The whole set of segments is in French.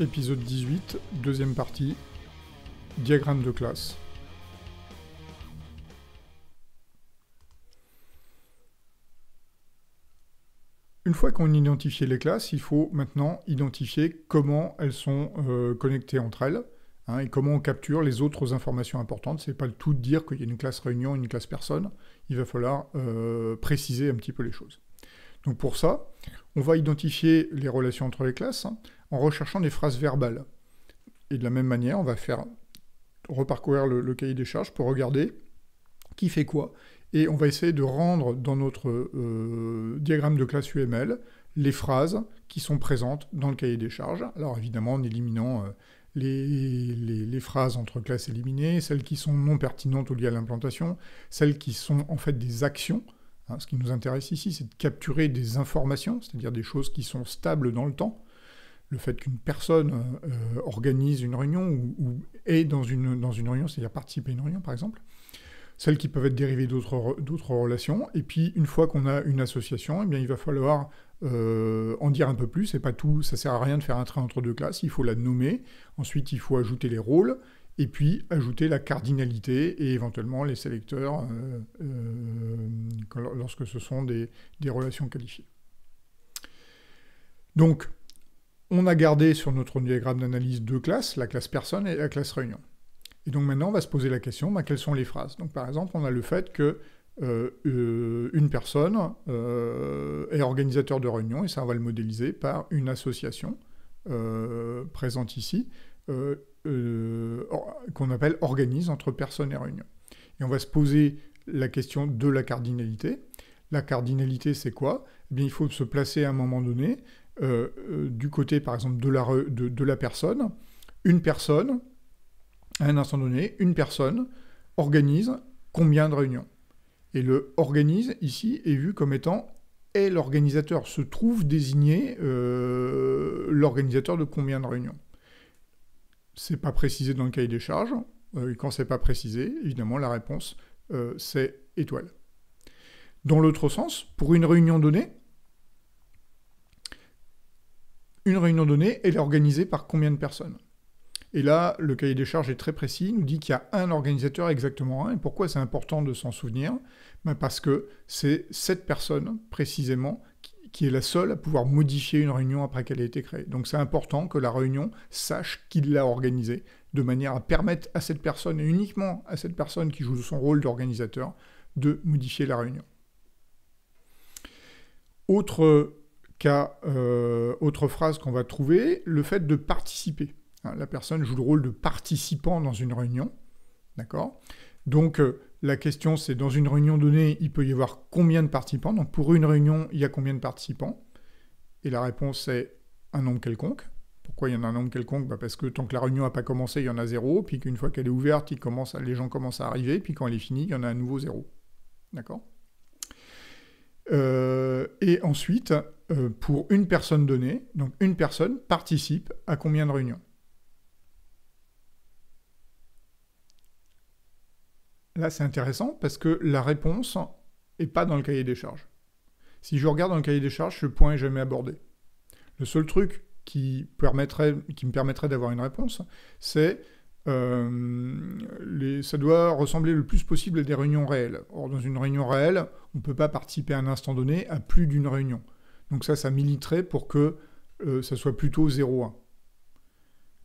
épisode 18, deuxième partie, diagramme de classe. Une fois qu'on identifié les classes, il faut maintenant identifier comment elles sont euh, connectées entre elles hein, et comment on capture les autres informations importantes. Ce n'est pas le tout de dire qu'il y a une classe réunion, une classe personne. Il va falloir euh, préciser un petit peu les choses. Donc pour ça, on va identifier les relations entre les classes hein, en recherchant des phrases verbales. Et de la même manière, on va faire reparcourir le, cahier des charges pour regarder qui fait quoi. Et on va essayer de rendre dans notre euh, diagramme de classe UML les phrases qui sont présentes dans le cahier des charges. Alors évidemment, en éliminant euh, les, phrases entre classes éliminées, celles qui sont non pertinentes au liées à l'implantation, celles qui sont en fait des actions Hein, ce qui nous intéresse ici, c'est de capturer des informations, c'est-à-dire des choses qui sont stables dans le temps. Le fait qu'une personne euh, euh, organise une réunion ou, est dans une, dans une réunion, c'est-à-dire participer à une réunion par exemple, celles qui peuvent être dérivées d'autres relations. Et puis, une fois qu'on a une association, eh bien, il va falloir euh, en dire un peu plus. C'est pas tout, ça sert à rien de faire un train entre deux classes. Il faut la nommer. Ensuite, il faut ajouter les rôles et puis ajouter la cardinalité et éventuellement les sélecteurs euh, euh, lorsque ce sont des, relations qualifiées. Donc, on a gardé sur notre diagramme d'analyse deux classes, la classe personne et la classe réunion. Et donc maintenant, on va se poser la question, ben, quelles sont les phrases Donc par exemple, on a le fait qu'une euh, personne est organisateur de réunion, et ça, va le modéliser par une association présente ici, euh, qu'on appelle organise entre personnes et réunions. Et on va se poser la question de la cardinalité. La cardinalité, c'est quoi eh bien, Il faut se placer à un moment donné euh, euh, du côté, par exemple, de la, de la personne. Une personne, à un instant donné, une personne organise combien de réunions Et le organise, ici, est vu comme étant est l'organisateur, se trouve désigné l'organisateur de combien de réunions c'est pas précisé dans le cahier des charges. Euh, et quand c'est pas précisé, évidemment, la réponse, euh, c'est étoile. Dans l'autre sens, pour une réunion donnée, une réunion donnée, elle est organisée par combien de personnes Et là, le cahier des charges est très précis, il nous dit qu'il y a un organisateur, exactement un. Et pourquoi c'est important de s'en souvenir ben Parce que c'est cette personne, précisément, qui qui est la seule à pouvoir modifier une réunion après qu'elle ait été créée. Donc c'est important que la réunion sache qui l'a organisée, de manière à permettre à cette personne, et uniquement à cette personne qui joue son rôle d'organisateur, de modifier la réunion. Autre cas, euh, autre phrase qu'on va trouver, le fait de participer. Hein, la personne joue le rôle de participant dans une réunion, d'accord donc euh, la question c'est dans une réunion donnée, il peut y avoir combien de participants Donc pour une réunion, il y a combien de participants Et la réponse est un nombre quelconque. Pourquoi il y en a un nombre quelconque bah, Parce que tant que la réunion n'a pas commencé, il y en a zéro, puis qu'une fois qu'elle est ouverte, il commence les gens commencent à arriver, puis quand elle est finie, il y en a à nouveau zéro. D'accord euh, Et ensuite, euh, pour une personne donnée, donc une personne participe à combien de réunions Là, c'est intéressant parce que la réponse n'est pas dans le cahier des charges. Si je regarde dans le cahier des charges, ce point n'est jamais abordé. Le seul truc qui, permettrait, qui me permettrait d'avoir une réponse, c'est euh, ça doit ressembler le plus possible à des réunions réelles. Or, dans une réunion réelle, on ne peut pas participer à un instant donné à plus d'une réunion. Donc ça, ça militerait pour que euh, ça soit plutôt 0-1.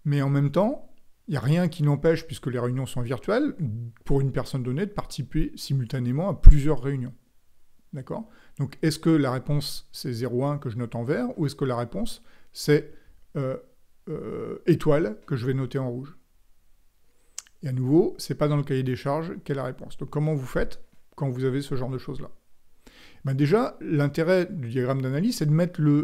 Mais en même temps, il n'y a rien qui n'empêche, puisque les réunions sont virtuelles, pour une personne donnée de participer simultanément à plusieurs réunions. D'accord Donc, est-ce que la réponse, c'est 0,1 que je note en vert, ou est-ce que la réponse, c'est euh, euh, étoile que je vais noter en rouge Et à nouveau, ce n'est pas dans le cahier des charges qu'est la réponse. Donc, comment vous faites quand vous avez ce genre de choses-là ben, déjà, l'intérêt du diagramme d'analyse, c'est de mettre le,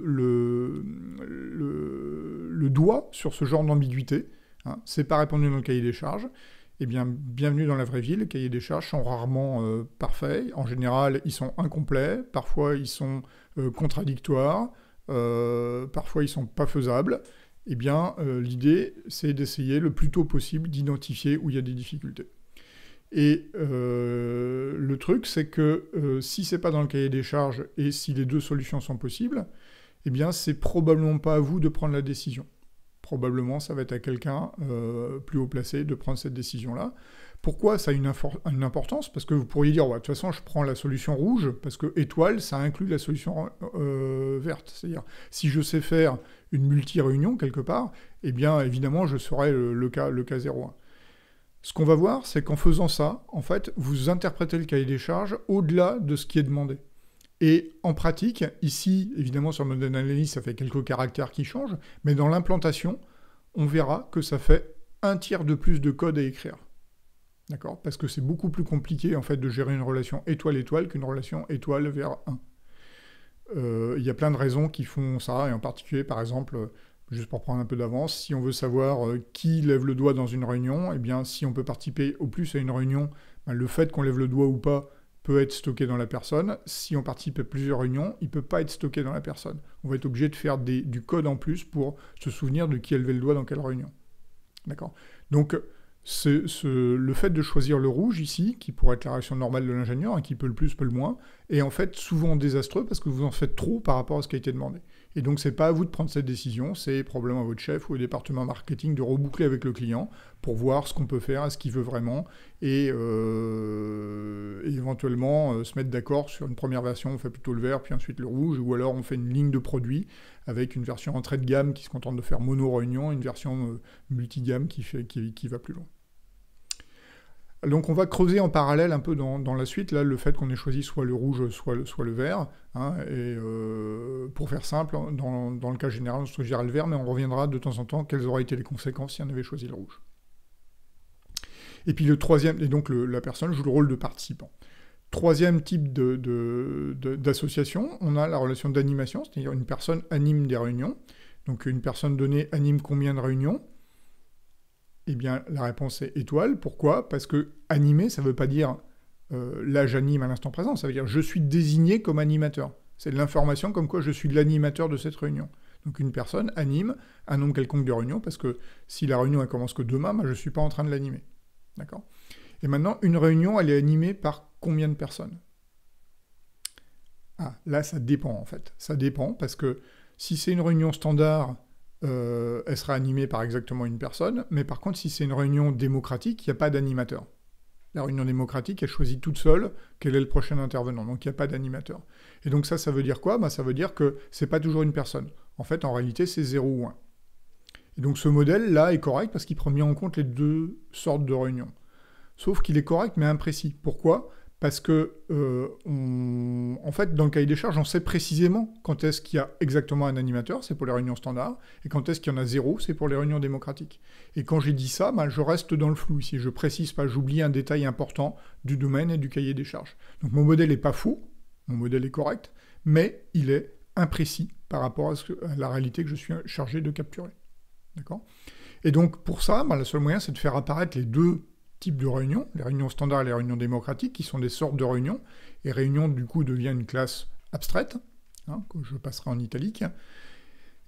doigt sur ce genre d'ambiguïté Hein, c'est pas répandu dans le cahier des charges. et eh bien, bienvenue dans la vraie vie. Les cahiers des charges sont rarement euh, parfaits. En général, ils sont incomplets. Parfois, ils sont euh, contradictoires. Euh, parfois, ils sont pas faisables. Et eh bien, l'idée, c'est d'essayer le plus tôt possible d'identifier où il y a des difficultés. Et le truc, c'est que si c'est pas dans le cahier des charges et si les deux solutions sont possibles, eh bien, c'est probablement pas à vous de prendre la décision probablement ça va être à quelqu'un euh, plus haut placé de prendre cette décision-là. Pourquoi ça a une, importance Parce que vous pourriez dire, de toute façon, je prends la solution rouge, parce que étoile, ça inclut la solution euh, verte. C'est-à-dire, si je sais faire une multi-réunion quelque part, eh bien, évidemment, je serai le, cas, le cas 01. Ce qu'on va voir, c'est qu'en faisant ça, en fait, vous interprétez le cahier des charges au-delà de ce qui est demandé. Et en pratique, ici, évidemment, sur le analyse, ça fait quelques caractères qui changent, mais dans l'implantation, on verra que ça fait un tiers de plus de code à écrire. D'accord Parce que c'est beaucoup plus compliqué, en fait, de gérer une relation étoile-étoile qu'une relation étoile vers 1. Euh, il y a plein de raisons qui font ça, et en particulier, par exemple, juste pour prendre un peu d'avance, si on veut savoir euh, qui lève le doigt dans une réunion, et eh bien, si on peut participer au plus à une réunion, ben, le fait qu'on lève le doigt ou pas, peut être stocké dans la personne. Si on participe à plusieurs réunions, il ne peut pas être stocké dans la personne. On va être obligé de faire du code en plus pour se souvenir de qui a levé le doigt dans quelle réunion. D'accord Donc, ce, le fait de choisir le rouge ici, qui pourrait être la réaction normale de l'ingénieur, hein, qui peut le plus, peut le moins, est en fait souvent désastreux parce que vous en faites trop par rapport à ce qui a été demandé. Et donc c'est pas à vous de prendre cette décision, c'est probablement à votre chef ou au département marketing de reboucler avec le client pour voir ce qu'on peut faire, ce qu'il veut vraiment, et, euh, et éventuellement euh, se mettre d'accord sur une première version, on fait plutôt le vert, puis ensuite le rouge, ou alors on fait une ligne de produits avec une version entrée de gamme qui se contente de faire mono-réunion, une version multigame euh, multigamme qui, fait, qui, va plus loin. Donc on va creuser en parallèle un peu dans, la suite, là, le fait qu'on ait choisi soit le rouge, soit le, soit le vert. Hein, et euh, pour faire simple, dans, dans le cas général, on se choisira le vert, mais on reviendra de temps en temps quelles auraient été les conséquences si on avait choisi le rouge. Et puis le troisième, et donc la personne joue le rôle de participant. Troisième type d'association, de, on a la relation d'animation, c'est-à-dire une personne anime des réunions. Donc une personne donnée anime combien de réunions Eh bien la réponse est étoile. Pourquoi Parce que animer, ça ne veut pas dire euh, là j'anime à l'instant présent, ça veut dire je suis désigné comme animateur. C'est de l'information comme quoi je suis l'animateur de cette réunion. Donc une personne anime un nombre quelconque de réunions, parce que si la réunion elle commence que demain, ben, je ne suis pas en train de l'animer. D'accord Et maintenant, une réunion, elle est animée par combien de personnes Ah, là, ça dépend en fait. Ça dépend parce que si c'est une réunion standard, euh, elle sera animée par exactement une personne. Mais par contre, si c'est une réunion démocratique, il n'y a pas d'animateur. La réunion démocratique, elle choisit toute seule quel est le prochain intervenant. Donc, il n'y a pas d'animateur. Et donc ça, ça veut dire quoi bah, Ça veut dire que ce n'est pas toujours une personne. En fait, en réalité, c'est 0 ou 1. Et donc ce modèle-là est correct parce qu'il prend bien en compte les deux sortes de réunions. Sauf qu'il est correct mais imprécis. Pourquoi Parce que, euh, en fait, dans le cahier des charges, on sait précisément quand est-ce qu'il y a exactement un animateur, c'est pour les réunions standards, et quand est-ce qu'il y en a zéro, c'est pour les réunions démocratiques. Et quand j'ai dit ça, ben, je reste dans le flou ici. Je précise pas, j'oublie un détail important du domaine et du cahier des charges. Donc mon modèle n'est pas fou, mon modèle est correct, mais il est imprécis par rapport à la réalité que je suis chargé de capturer. D'accord Et donc, pour ça, ben, le seul moyen, c'est de faire apparaître les deux types de réunions, les réunions standard et les réunions démocratiques, qui sont des sortes de réunions. Et réunion, du coup, devient une classe abstraite, hein, que je passerai en italique.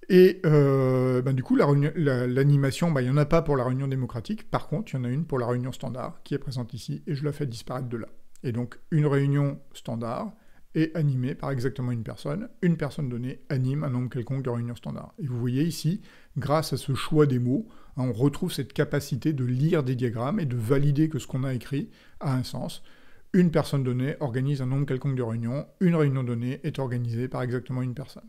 Et euh, ben, du coup, l'animation, ben, il n'y en a pas pour la réunion démocratique. Par contre, il y en a une pour la réunion standard qui est présente ici et je la fais disparaître de là. Et donc, une réunion standard est animée par exactement une personne. Une personne donnée anime un nombre quelconque de réunions standard. Et vous voyez ici, grâce à ce choix des mots, hein, on retrouve cette capacité de lire des diagrammes et de valider que ce qu'on a écrit a un sens. Une personne donnée organise un nombre quelconque de réunions, une réunion donnée est organisée par exactement une personne.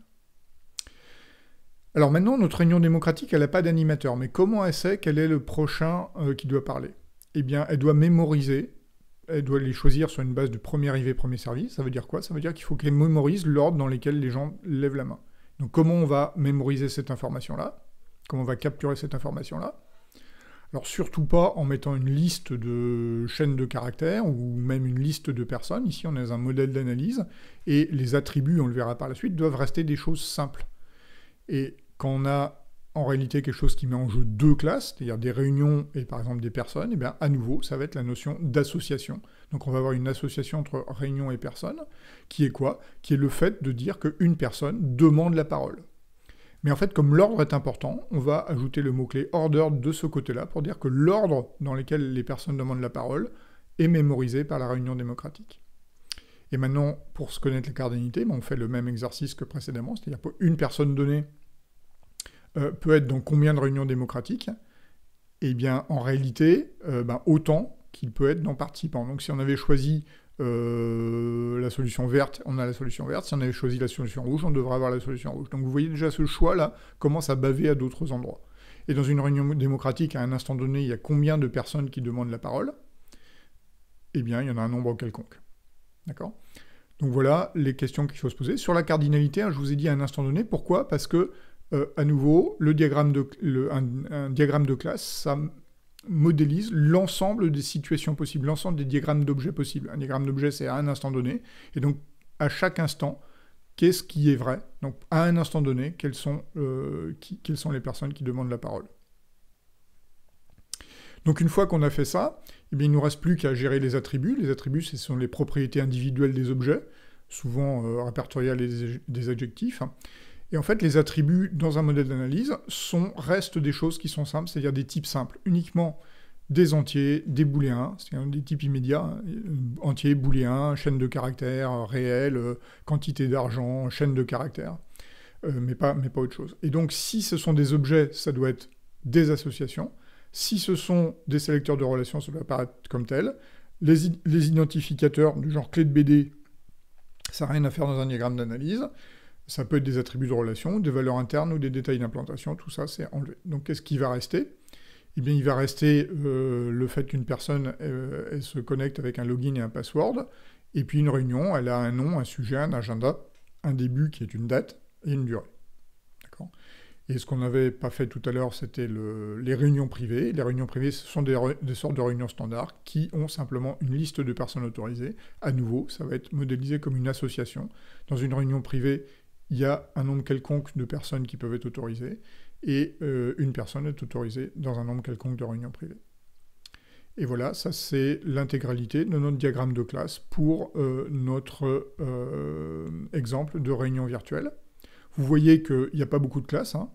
Alors maintenant, notre réunion démocratique, elle n'a pas d'animateur, mais comment elle sait quel est le prochain euh, qui doit parler Eh bien, elle doit mémoriser, elle doit les choisir sur une base de premier arrivé, premier servi. Ça veut dire quoi Ça veut dire qu'il faut qu'elle mémorise l'ordre dans lequel les gens lèvent la main. Donc comment on va mémoriser cette information-là Comment on va capturer cette information-là Alors surtout pas en mettant une liste de chaînes de caractères ou même une liste de personnes. Ici, on est un modèle d'analyse et les attributs, on le verra par la suite, doivent rester des choses simples. Et quand on a en réalité quelque chose qui met en jeu deux classes, c'est-à-dire des réunions et par exemple des personnes, et eh bien à nouveau, ça va être la notion d'association. Donc on va avoir une association entre réunion et personne, qui est quoi Qui est le fait de dire qu'une personne demande la parole. Mais en fait, comme l'ordre est important, on va ajouter le mot-clé order de ce côté-là pour dire que l'ordre dans lequel les personnes demandent la parole est mémorisé par la réunion démocratique. Et maintenant, pour se connaître la cardinité, ben, on fait le même exercice que précédemment, c'est-à-dire qu'une personne donnée euh, peut être dans combien de réunions démocratiques Eh bien, en réalité, euh, ben, autant qu'il peut être dans participants. Donc si on avait choisi euh, la solution verte, on a la solution verte. Si on avait choisi la solution rouge, on devrait avoir la solution rouge. Donc vous voyez déjà ce choix-là commence à baver à d'autres endroits. Et dans une réunion démocratique, à un instant donné, il y a combien de personnes qui demandent la parole Eh bien, il y en a un nombre quelconque. D'accord Donc voilà les questions qu'il faut se poser. Sur la cardinalité, hein, je vous ai dit à un instant donné, pourquoi Parce que, euh, à nouveau, le diagramme de, un diagramme de classe, ça modélise l'ensemble des situations possibles, l'ensemble des diagrammes d'objets possibles. Un diagramme d'objets, c'est à un instant donné, et donc à chaque instant, qu'est-ce qui est vrai Donc à un instant donné, quelles sont, euh, sont les personnes qui demandent la parole donc une fois qu'on a fait ça, eh bien, il ne nous reste plus qu'à gérer les attributs. Les attributs, ce sont les propriétés individuelles des objets, souvent euh, répertoriales des, adjectifs. Et en fait, les attributs dans un modèle d'analyse sont, restent des choses qui sont simples, c'est-à-dire des types simples, uniquement des entiers, des booléens, c'est-à-dire des types immédiats, euh, entiers, booléens, chaîne de caractères, euh, réel, euh, quantité d'argent, chaîne de caractères, mais, pas, mais pas autre chose. Et donc, si ce sont des objets, ça doit être des associations. Si ce sont des sélecteurs de relations, ça doit apparaître comme tel. Les, les identificateurs du genre clé de BD, ça n'a rien à faire dans un diagramme d'analyse. Ça peut être des attributs de relation, des valeurs internes ou des détails d'implantation, tout ça c'est enlevé. Donc qu'est-ce qui va rester Eh bien il va rester euh, le fait qu'une personne euh, se connecte avec un login et un password, et puis une réunion, elle a un nom, un sujet, un agenda, un début qui est une date et une durée. D'accord et ce qu'on n'avait pas fait tout à l'heure, c'était les réunions privées. Les réunions privées, ce sont des, sortes de réunions standards qui ont simplement une liste de personnes autorisées. À nouveau, ça va être modélisé comme une association. Dans une réunion privée, il y a un nombre quelconque de personnes qui peuvent être autorisées et euh, une personne est autorisée dans un nombre quelconque de réunions privées. Et voilà, ça c'est l'intégralité de notre diagramme de classe pour euh, notre euh, exemple de réunion virtuelle. Vous voyez qu'il n'y a pas beaucoup de classes, hein.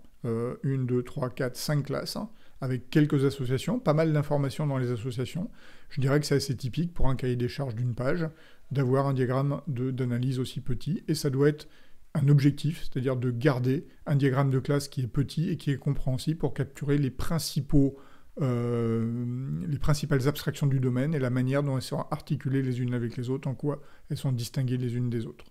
une, deux, trois, quatre, cinq classes, hein, avec quelques associations, pas mal d'informations dans les associations. Je dirais que c'est assez typique pour un cahier des charges d'une page d'avoir un diagramme d'analyse aussi petit, et ça doit être un objectif, c'est-à-dire de garder un diagramme de classe qui est petit et qui est compréhensible pour capturer les principaux euh, les principales abstractions du domaine et la manière dont elles sont articulées les unes avec les autres, en quoi elles sont distinguées les unes des autres.